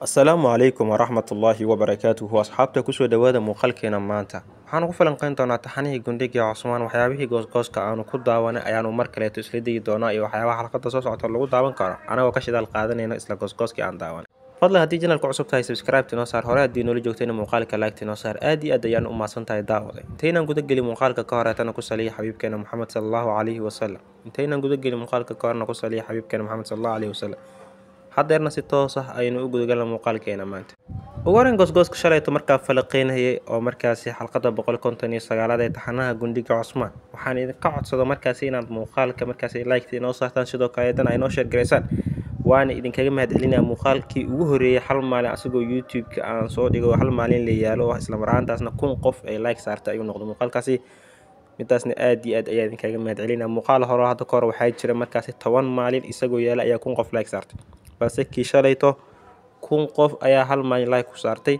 assalaamu calaykum waraxmatullaahi wabarakaatuhu asxaabta kusoo dhowaada muuqaalkeena maanta waxaan ku falanqeyn doonaa taxanihii gundhiga cusmaan waxyaabihii goosgooska aanu ku daawanay ayaanu mar kaleeto isla degi doonaa iyo waxyaabaha xalqada soo socota lagu daawan karo anagoo ka shidaal qaadanayna isla goosgooskii aan daawanay fadlan haddii janalka cusub tahay sabskraibti noo saar hore haddii noola joogtayna muuqaalka laagti noo saar aad iyo aad ayaan u mahadsan tahay daawaday intaynaan gudageli muuqaalka ka horeetana ku saliya xabiibkeena moxamed sala allahu calayhi wasalam intaynaan gudagelin muuqaalka ka horena ku saliya xabiibkeena moxamed sala allahu calayhi wasalam haddeerna si toos ah aynu u gudagalna muuqaalkeena maanta ugu ugarin goosgooska shalayto markaa falaqiynhayay oo markaasi xalqada boqol konton iyo sagaalaad ee taxanaha gundhiga cosmaan waxaan idinka codsado markaasi inaad muuqaalka markaasi liked inoo saartaan sidoo kale dan aynoo sheergaraysaan waana idinkaga mahadcelinaya muuqaalkii ugu horreeyey hal maalin asigoo youtube-ka aan soo dhigo hal maalin la yaalo oo isla maraantaasna kun qof ay like saartay ayuu noqday muuqaalkaasi midaasna aad iyo aad ayaa idinkaga mahadcelinaya muuqaal horo hadda ka hore waxaa jira markaasi toban maalin isagoo yaala ayaa kun qof like saartay balse kii kun qof ayaa hal maalin laag ku saartay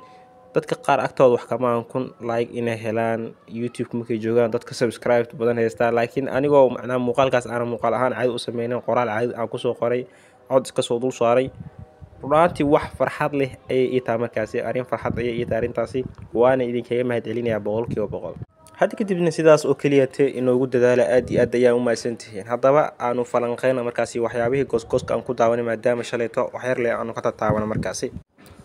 dadka qaar agtooda wax kamaan kun like inay helaan youtube markay joogaan dadka subscribe badan haystaa laakiin anigoo macnaha muuqaalkaas aana muuqaal ahaan caadi u sameynen qoraal caadi aan kusoo qoray cod iskasoo dul saaray rudhaantii wax farxad leh ayay ii iitaa markaasi arrin farxad ayay iitaa arrintaasi waana idinkaga mahad celinayaa boqolkiiba boqol had kadibna sidaas oo keliyate inoogu dadaala aad iyo aad ayaan u mahadsantihiin haddaba aanu falanqeyna markaasi waxyaabihii goosgooska aan ku daawanay maadaama shalayto leh aanu ka tataabano markaasi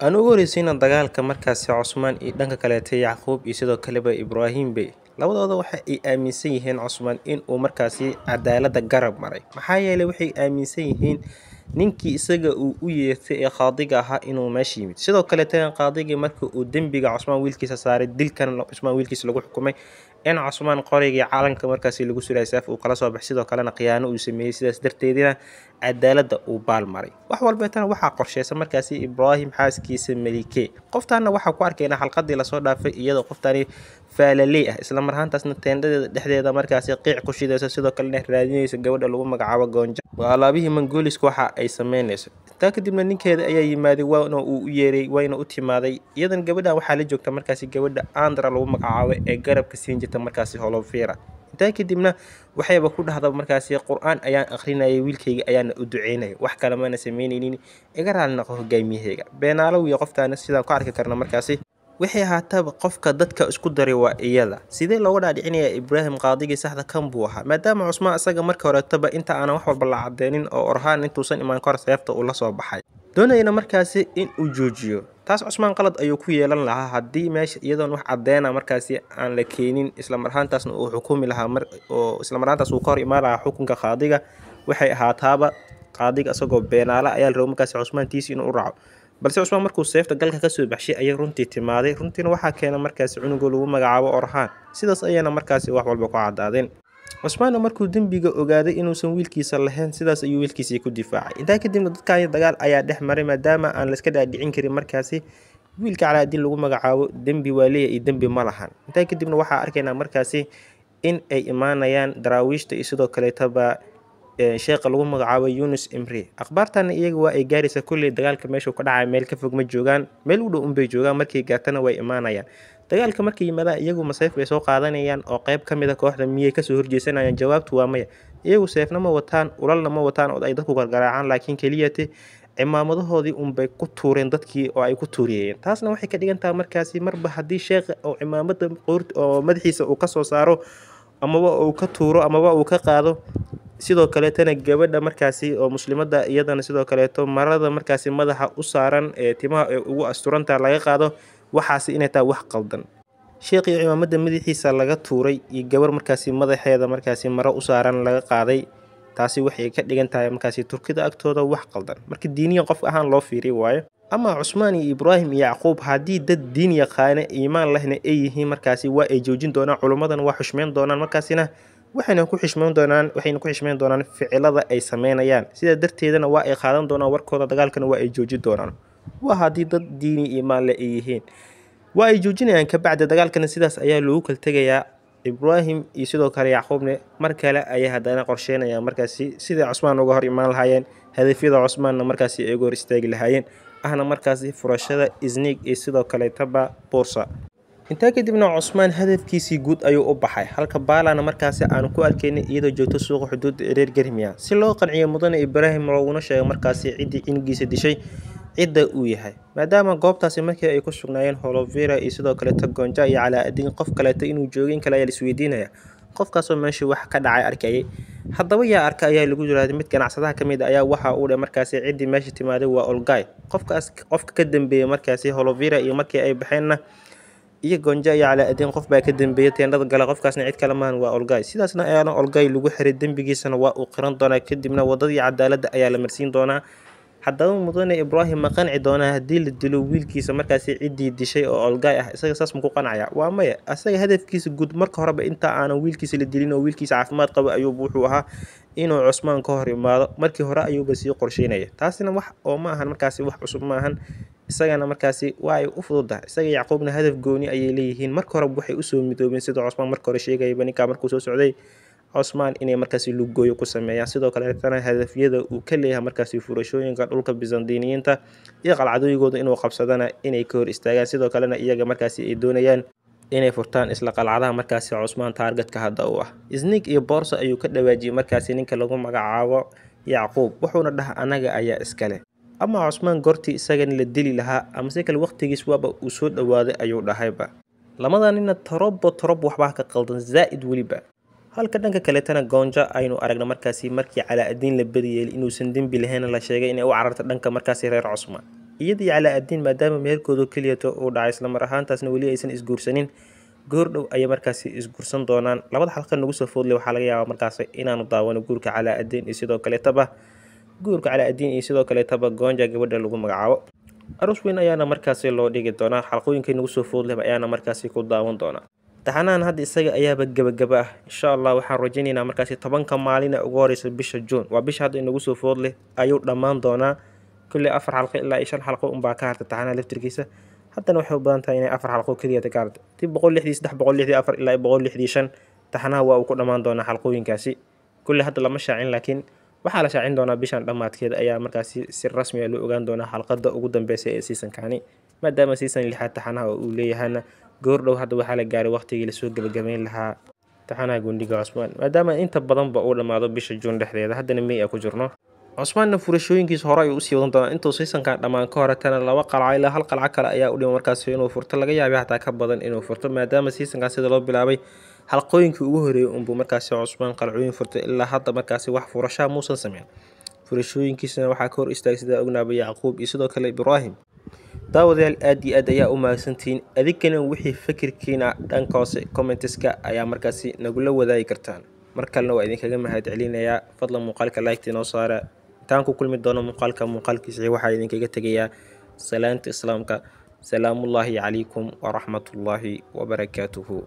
aan ugu horeysiina dagaalka markaasi cusmaan iyo dhanka kaleeta yacquub iyo sidoo kaleba ibraahim bey labadooda waxa ay aaminsan yihiin cusmaan inuu markaasi cadaaladda garab maray maxaa yeele waxay aaminsan yihiin ninkii isaga uu u yeertay ee qaadiga ahaa inuu meesha yimid sidoo kaleetana qaadiga marka uu dembiga cusmaan wiilkiisa saaray dilkan cusmaan wiilkiisa lagu xukumay in cusmaan qorigii caalamka markaasi lagu sulaayay saaf uu kala soo baxay sidoo kalena khiyaano uu sameeyey sidaas darteedina cadaaladda uu baalmaray wax walbeetana waxaa qorsheysan markaasi ibraahim xaaskiisa melike qoftaana waxaa ku arkaynaa xalqadii lasoo dhaafay iyadoo qoftaani faalaley ah isla marhaantaasna teendhadeeda dhexdeeda markaasi qiic ku shidaysa sidoo kalena raadinaysa gabadha lagu magacaabo goonja waa alaabihii waxa ay sameynayso intaa kadibna ninkeeda ayaa yimaaday waana uu u yeeray wayna u timaaday iyadan gabadhan waxaa la joogta markaasi gabadha andra lagu magacaabo ee garabka siinjita dhigta markaasi holofiira intaa kadibna waxayba ku dhahda markaasi qur-aan ayaan akhrinayay wiilkayga ayaana u duceynaya wax kale mana samaynaynin iga raali noqo hogaamiyahayga beenaalow iyo qoftaana sidaan ku arki karna markaasi wixii ahaataba qofka dadka isku daray waa iyada sidee looga dhaadhicinayaa ibraahim qaadigii saxda kan buu ahaa maadaama cusmaan isaga marka horeetaba inta aanan wax walba la cadeynin oo orhaan intuusan imaan kahor seefta uu la soo baxay doonayna markaasi in uu joojiyo taas cusmaan qalad ayuu ku yeelan lahaa haddii meesha iyadoon wax cadeena markaasi aan la keenin islamarahaantaasna uu xukumi lahaa oo islamarahaantaas uu ka hor imaan lahaa xukunka qaadiga waxay ahaataaba qaadiga isagoo beenaala ayaa la rabo markaasi cusmaan tiisi inuu u raaco balse cusmaan markuu seefta galka kasoo baxshay ayay runtii timaaday runtiina waxaa keena markaasi cunuga lagu magacaabo orhaan sidaas ayayna markaasi wax walba ku cadaadeen Cusmaano markuu dembiga ogaaday inuusan wiilkiisa lahayn sidaas ayuu wiilkiisii ku difaacay intaa kadibna dadkaasi dagaal ayaa dhex maray maadaama aan la dhaadhicin karin markaasi wiilka calaadiin lagu magacaabo dembi waa iyo dembi ma lahan intaa kadibna waxaa arkaynaa markaasi in ay imaanayaan daraawiishta iyo sidoo kaleetaba sheekha lagu magacaabo yunus imri akhbaartana iyaga waa ay gaaraysa kulley dagaalka meeshuu ka dhacaya meel ka fog ma joogaan meel u dhow unbay joogaan markay gaartana way imaanayaan dagaalka markii yimaada ah, iyagu ma seef bay soo qaadanayaan oo qayb ka mid ah kooxda miyay kasoo horjeesanayaan jawaabtu waa maya iyagu seefna ma wataan ulalna ma wataan oo ay dadku gargaraacaan laakiin keliyate cimaamadahoodii unbay ku tuureen dadkii oo ay ku tuuriyeen taasna waxay ka dhigan markaasi marba haddii sheekha oo cimaamada oo madaxiisa uu ka soo saaro amaba uu ka tuuro amaba uu ka qaado sidoo kaleetana gabadha markaasi oo muslimada iyadana sidoo kaleeto marada markaasi madaxa u saaran ee timaha ugu asturanta laga qaado waxaase inay tahay wax qaldan sheekhiio cimaamada madaxiisa laga tuuray iyo gabar markaasi madaxeeda markaasi maro u saaran laga qaaday taasi waxay ka dhigan tahay markaasi turkida agtooda wax qaldan marka diiniya qof ahaan loo fiiriya waayo amaa cusmaan iyo ibraahim iyo yacquub haddii dad diin yaqaane iimaan lehna ay yihiin markaasi waa ay joojin doonaan culummadan waa xushmeyn doonaan markaasina waxayna ku xishmayn doonaan waxayna ku xishmayn doonaan ficilada ay sameynayaan sidaa darteedana waa ay qaadan doonaan warkooda dagaalkana waa ay joojin doonaan waa haddii dad diini iimaan leh ay yihiin waa ay joojinayaan kabacda dagaalkana sidaas ayaa loogu kala tegayaa ibraahim iyo sidoo kale yacquubne mar kale ayay haddana qorsheynayaa markaasi siday cusmaan uga hor imaan lahaayeen hadafyada cusmaanna markaasi ay uga hor istaagi lahaayeen ahna markaasi furashada isniig iyo sidoo kale taba buursa intaa kadibna cusmaan hadafkiisii guud ayuu u baxay halka baalana markaasi aanu ku arkaynay iyadoo joogto suuqa xuduudda ee reer garmiya si loo qanciyo mudane ibraahim looguna sheego markaasi ciddii cinigiisa dishay cidda uu yahay maadaama goobtaasi markii ay ku sugnaayeen holovira iyo sidoo kaleta goonja iyo calaa qof kaleeta inuu joogin kale ayaa laisweydiinaya qofkaasoo meeshii wax ka dhacay arkayay haddaba yaa arka ayaa lagu yirahday mid ganacsadaha ka mid a ah ayaa waxa uu dhe markaasi ciddii meesha timaaday waa olgay qofkaas qofka ka dambeeyey markaasi holovera iyo markii ay baxeenna iyo goonja iyo calaa qof baa ka dambeeyey teendhada gala qofkaasna cid kale maahan waa olgay sidaasna ayaana olgay lagu xiray dembigiisana waa uu qiran doonaa kadibna waddadii cadaaladda ayaa la marsiin doonaa Haddaba mudane ibraahim ma qanci doonaa haddii la dilo wiilkiisa markaasi ciddii dishay oo olgaay ah isaga saas muku qancaya waa maya asaga hadafkiisa guud marka horeba inta aanan wiilkiisa la dilin oo wiilkiisa caafimaad qaba ayuuba wuxuu ahaa inuu Cusmaan ka hor imaado markii hore ayuuba sii qorsheynaya taasina wax oo ma ahan markaasi wax cusub ma ahan isagana markaasi waa ay u fududahay isaga Yacquubna hadaf gooni ayay leeyihiin marka horeba waxay usoo midoobeen sida Cusmaan marka hore sheegayaba ninkaa markuu soo socday cosmaan inay markaasi lugooyo ku sameeyaan sidoo kaleetana hadafyada uu ka leeyahay markaasi furashooyinka dhulka bisandiniyiinta iyo qalcadooyigooda inuu qabsadana inay ka hor istaagaan sidoo kalena iyaga markaasi ay doonayaan inay furtaan isla qalcadaha markaasi cosmaan taargetka hadda u ah snig iyo boorso ayuu ka dhawaajiyey markaasi ninka lagu magacaabo yacquub wuxuuna dhahay anaga ayaa iskale ama cosmaan goortii isagan la dili lahaa amase kale wakhtigiis waaba uu soo dhowaaday ayuu dhahayba lamada nina tarobo tarob waxbaa ka qaldan zaa'id weliba halka dhanka kaletana goonja aynu aragna markaasi markii calaa-adiin la badiyeelay inuusan dembi lahayn la sheegay inay u cararta dhanka markaasi reer cusmaan iyadii calaa-adiin maadaama meherkooda keliyato uu dhacay islamar ahaantaasna weli aysan isguursanin goor dhow ayay markaasi isguursan doonaan labada xalqa nagu soo foodley waxaa laga yaabaa markaasi inaanu daawano guurka calaaadiin iyo sidoo kaletaba guurka calaa iyo sidoo kaleetaba goonja gabadha lagu magacaabo arus weyn ayaana markaasi loo dhigi doonaa xalqooyinkay nagu soo foodleh ayaana markaasi ku daawan doonaa taxanahan hadda isaga ayaaba gebagaba ah insha allah waxaan rajaynaynaa markaasi tobanka maalin ee ugu horeysa bisha juun waa bisha hadda inagu soo food ayuu dhammaan doonaa kulley afar xalqo ilaa iyo shan xalqo unbaa ka harta taxanaha laftirkiisa haddana waxay u badan tahay inay afar xalqo keliyata ka harta ti boqol lixdii saddex boqol lixdii afar ilaa boqol lixdii shan taxanaha waa uu ku dhammaan doonaa xalqooyinkaasi kulley hadda lama shaacin laakiin waxaa la shaacin doonaa bishan dhammaadkeeda ayaa markaasi si rasmi ah loo ogaan doonaa xalqada ugu dambeysa ee seasonkani maadaama season lixaad taxanaha uu leeyahayna goordhow hadda waxaa la gaaray waqtigii lasoo gabagabayn lahaa taxanaha gundhiga cusmaan maadaama inta badanba uu dhammaado bisha juun dhexdeeda haddana mey a ku jirno cusmaanna furashooyinkiisa hore ayuu usii wadan doonaa intuu siisankan dhammaan ka horatana laba qalca ilaa hal qalco kale ayaa u dhiman markaasi inuu furto laga yaabay hataa ka badan inuu furto maadaama siisankan sida loo bilaabay halqooyinkii ugu horreeyey unbuu markaasi cusmaan qalcooyin furtay ilaa hadda markaasi wax furashaa muusan sameyn furashooyinkiisana waxaa ka hor istaagay sidaa ognaaba yacquub iyo sidoo kale ibraahim daawadayaal aad iyo aad ayaa u mahadsantihiin adinkana wixii fikirkiina dhanka hoose commenteska ayaa markaasi nagula wadaagi kartaan mar kalena waa idinkaga mahad celinayaa fadlan muuqaalka liketa inoo saara intaan ku kulmi doono muuqaalka muuqaalkiisii waxaa idinkaga tegayaa salaanta islaamka salaamullaahi calaykum waraxmatullaahi wabarakaatuhu